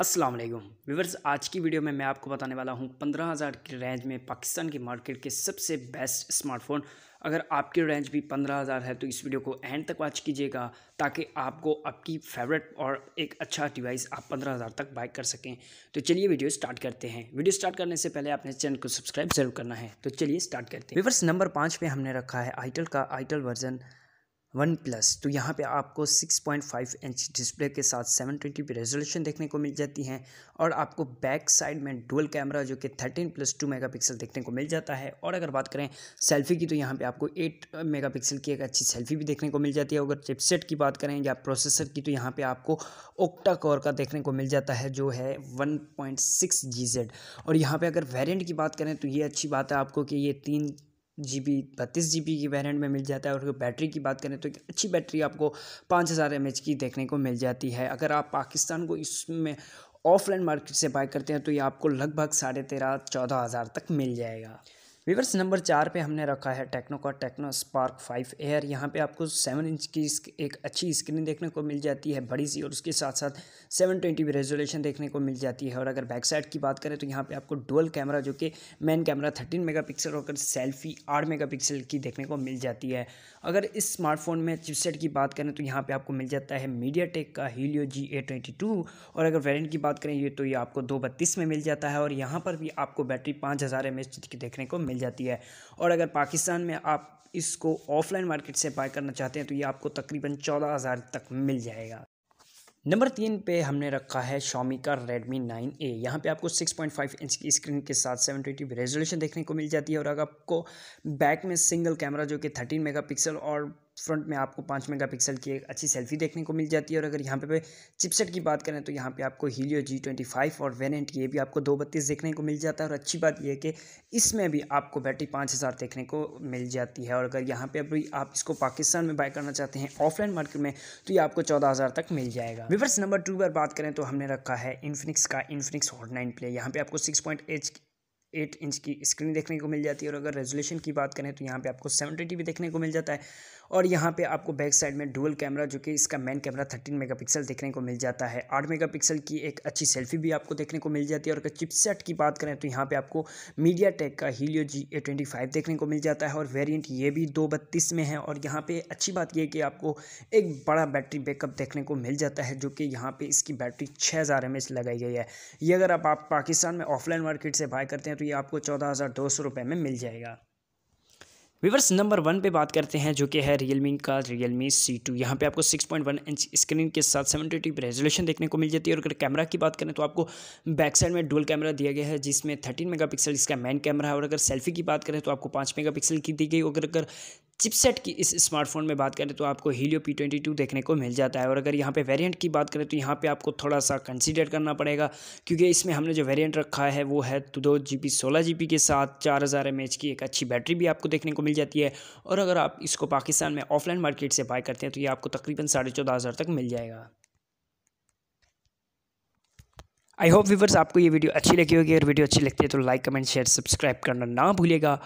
अस्सलाम वालेकुम व्यूवर्स आज की वीडियो में मैं आपको बताने वाला हूँ पंद्रह हज़ार की रेंज में पाकिस्तान की मार्केट के सबसे बेस्ट स्मार्टफ़ोन अगर आपकी रेंज भी पंद्रह हज़ार है तो इस वीडियो को एंड तक वॉच कीजिएगा ताकि आपको आपकी फेवरेट और एक अच्छा डिवाइस आप पंद्रह हज़ार तक बाय कर सकें तो चलिए वीडियो स्टार्ट करते हैं वीडियो स्टार्ट करने से पहले आपने चैनल को सब्सक्राइब जरूर करना है तो चलिए स्टार्ट करते हैं व्यूवर्स नंबर पाँच पर हमने रखा है आइटल का आइटल वर्जन वन प्लस तो यहाँ पे आपको 6.5 इंच डिस्प्ले के साथ 720p रेजोल्यूशन देखने को मिल जाती है और आपको बैक साइड में डुअल कैमरा जो कि 13 प्लस टू मेगा देखने को मिल जाता है और अगर बात करें सेल्फी की तो यहाँ पे आपको 8 मेगापिक्सल की एक अच्छी सेल्फी भी देखने को मिल जाती है अगर चिपसेट की बात करें या प्रोसेसर की तो यहाँ पर आपको ओक्टा कोर का देखने को मिल जाता है जो है वन पॉइंट और यहाँ पर अगर वेरियंट की बात करें तो ये अच्छी बात है आपको कि ये तीन जी बी बत्तीस जी बी की वेरियंट में मिल जाता है और बैटरी की बात करें तो एक अच्छी बैटरी आपको पाँच हज़ार एम एच की देखने को मिल जाती है अगर आप पाकिस्तान को इसमें ऑफलाइन मार्केट से बाय करते हैं तो ये आपको लगभग साढ़े तेरह चौदह हज़ार तक मिल जाएगा वीवर्स नंबर चार पे हमने रखा है टेक्नो का टेक्नो स्पार्क फाइव एयर यहाँ पे आपको सेवन इंच की एक अच्छी स्क्रीन देखने को मिल जाती है बड़ी सी और उसके साथ साथ सेवन ट्वेंटी भी रेजोल्यूशन देखने को मिल जाती है और अगर बैक साइड की बात करें तो यहाँ पे आपको डुअल कैमरा जो कि main camera thirteen mega pixel होकर सेल्फी आठ मेगा की देखने को मिल जाती है अगर इस स्मार्टफोन में चिपसेट की बात करें तो यहाँ पर आपको मिल जाता है मीडिया का हीलियो जी और अगर वेरेंट की बात करें ये तो ये आपको दो बत्तीस में मिल जाता है और यहाँ पर भी आपको बैटरी पाँच हज़ार की देखने को मिल जाती है और अगर पाकिस्तान में आप इसको ऑफलाइन मार्केट से बाय करना चाहते हैं तो ये आपको तकरीबन चौदह हज़ार तक मिल जाएगा नंबर तीन पे हमने रखा है शॉमी का नाइन ए यहाँ पर आपको 6.5 इंच की स्क्रीन के साथ 720p रेजोल्यूशन देखने को मिल जाती है और अगर आपको बैक में सिंगल कैमरा जो कि 13 मेगापिक्सल और फ्रंट में आपको पाँच मेगापिक्सल की एक अच्छी सेल्फी देखने को मिल जाती है और अगर यहाँ पे चिपसेट की बात करें तो यहाँ पे आपको हीलियो जी ट्वेंटी फाइव और वेनेंट ये भी आपको दो बत्तीस देखने को मिल जाता है और अच्छी बात यह है कि इसमें भी आपको बैटरी पाँच हज़ार देखने को मिल जाती है और अगर यहाँ पे अभी आप इसको पाकिस्तान में बाय करना चाहते हैं ऑफलाइन मार्केट में तो ये आपको चौदह हज़ार तक मिल जाएगा विवर्स नंबर टू पर बात करें तो हमने रखा है इन्फिनिक्स का इन्फिनिक्स हॉट नाइन प्ले यहाँ पर आपको सिक्स पॉइंट एच एट इंच की स्क्रीन देखने को मिल जाती है और अगर रेजोल्यूशन की बात करें तो यहाँ पे आपको सेवन टी भी देखने को मिल जाता है और यहाँ पे आपको बैक साइड में डुअल कैमरा जो कि इसका मेन कैमरा थर्टीन मेगापिक्सल देखने को मिल जाता है आठ मेगापिक्सल की एक अच्छी सेल्फी भी आपको देखने को मिल जाती है और अगर चिपसेट की बात करें तो यहाँ पर आपको मीडिया टेक का Helio G A twenty five देखने को मिल जाता है और वेरियंट ये भी दो बत्तीस में है और यहाँ पर अच्छी बात यह कि आपको एक बड़ा बैटरी बैकअप देखने को मिल जाता है जो कि यहाँ पर इसकी बैटरी छः हज़ार लगाई गई है ये अगर आप पाकिस्तान में ऑफलाइन मार्केट से बाय करते हैं तो भी आपको चौदह हज़ार दो सौ रुपये में मिल जाएगा वीवर्स नंबर वन पे बात करते हैं जो कि है रियलमी का रियलमी सी टू यहाँ पर आपको six point one inch screen के साथ सेवेंटी टी रेजोल्यूशन देखने को मिल जाती है और अगर कैमरा की बात करें तो आपको बैक साइड में डुअल कैमरा दिया गया है जिसमें थर्टीन मेगापिक्सल इसका मेन कैमरा है और अगर सेल्फी की बात करें तो आपको पाँच मेगापिक्सल की दी गई और अगर चिपसेट की इस स्मार्टफोन में बात करें तो आपको हीलियो पी ट्वेंटी टू देखने को मिल जाता है और अगर यहाँ पे वेरिएंट की बात करें तो यहाँ पे आपको थोड़ा सा कंसीडर करना पड़ेगा क्योंकि इसमें हमने जो वेरिएंट रखा है वो है दो जी बी सोलह जी बी के साथ चार हज़ार एम एच की एक अच्छी बैटरी भी आपको देखने को मिल जाती है और अगर आप इसको पाकिस्तान में ऑफलाइन मार्केट से बाय करते हैं तो ये आपको तकरीबन साढ़े चौदह हज़ार तक मिल जाएगा आई होप व्यूवर्स आपको ये वीडियो अच्छी लगी होगी अगर वीडियो अच्छी लगती है तो लाइक कमेंट शेयर सब्सक्राइब करना ना भूलेगा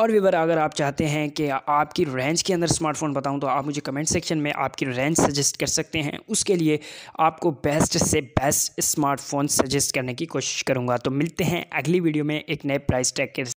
और वीवर अगर आप चाहते हैं कि आपकी रेंज के अंदर स्मार्टफ़ोन बताऊं तो आप मुझे कमेंट सेक्शन में आपकी रेंज सजेस्ट कर सकते हैं उसके लिए आपको बेस्ट से बेस्ट स्मार्टफ़ोन सजेस्ट करने की कोशिश करूँगा तो मिलते हैं अगली वीडियो में एक नए प्राइस टैग के